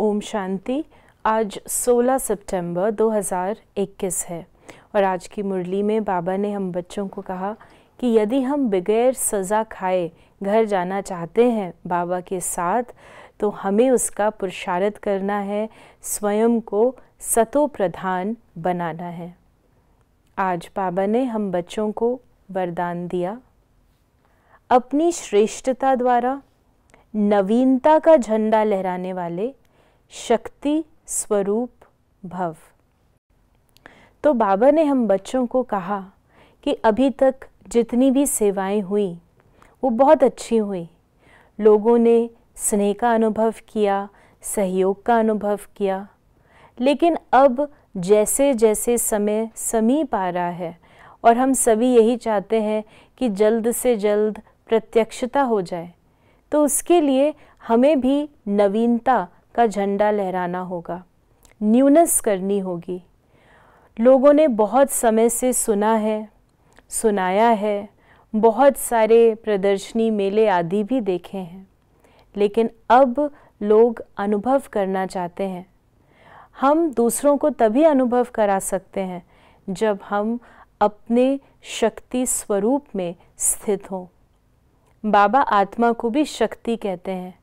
ओम शांति आज 16 सितंबर 2021 है और आज की मुरली में बाबा ने हम बच्चों को कहा कि यदि हम बगैर सज़ा खाए घर जाना चाहते हैं बाबा के साथ तो हमें उसका पुरुषारत करना है स्वयं को सतो प्रधान बनाना है आज बाबा ने हम बच्चों को वरदान दिया अपनी श्रेष्ठता द्वारा नवीनता का झंडा लहराने वाले शक्ति स्वरूप भव तो बाबा ने हम बच्चों को कहा कि अभी तक जितनी भी सेवाएं हुई वो बहुत अच्छी हुई लोगों ने स्नेह का अनुभव किया सहयोग का अनुभव किया लेकिन अब जैसे जैसे समय समीप आ रहा है और हम सभी यही चाहते हैं कि जल्द से जल्द प्रत्यक्षता हो जाए तो उसके लिए हमें भी नवीनता का झंडा लहराना होगा न्यूनस करनी होगी लोगों ने बहुत समय से सुना है सुनाया है बहुत सारे प्रदर्शनी मेले आदि भी देखे हैं लेकिन अब लोग अनुभव करना चाहते हैं हम दूसरों को तभी अनुभव करा सकते हैं जब हम अपने शक्ति स्वरूप में स्थित हों बाबा आत्मा को भी शक्ति कहते हैं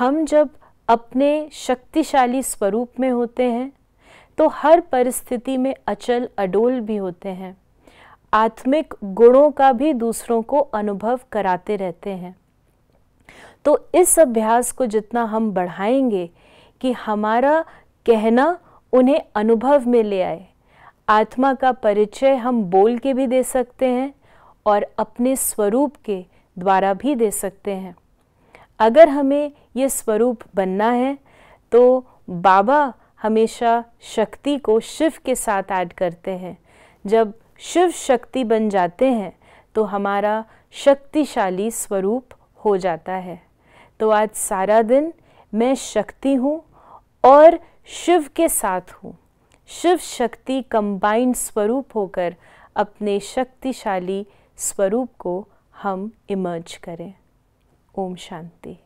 हम जब अपने शक्तिशाली स्वरूप में होते हैं तो हर परिस्थिति में अचल अडोल भी होते हैं आत्मिक गुणों का भी दूसरों को अनुभव कराते रहते हैं तो इस अभ्यास को जितना हम बढ़ाएंगे कि हमारा कहना उन्हें अनुभव में ले आए आत्मा का परिचय हम बोल के भी दे सकते हैं और अपने स्वरूप के द्वारा भी दे सकते हैं अगर हमें ये स्वरूप बनना है तो बाबा हमेशा शक्ति को शिव के साथ ऐड करते हैं जब शिव शक्ति बन जाते हैं तो हमारा शक्तिशाली स्वरूप हो जाता है तो आज सारा दिन मैं शक्ति हूँ और शिव के साथ हूँ शिव शक्ति कंबाइंड स्वरूप होकर अपने शक्तिशाली स्वरूप को हम इमर्ज करें ओम शांति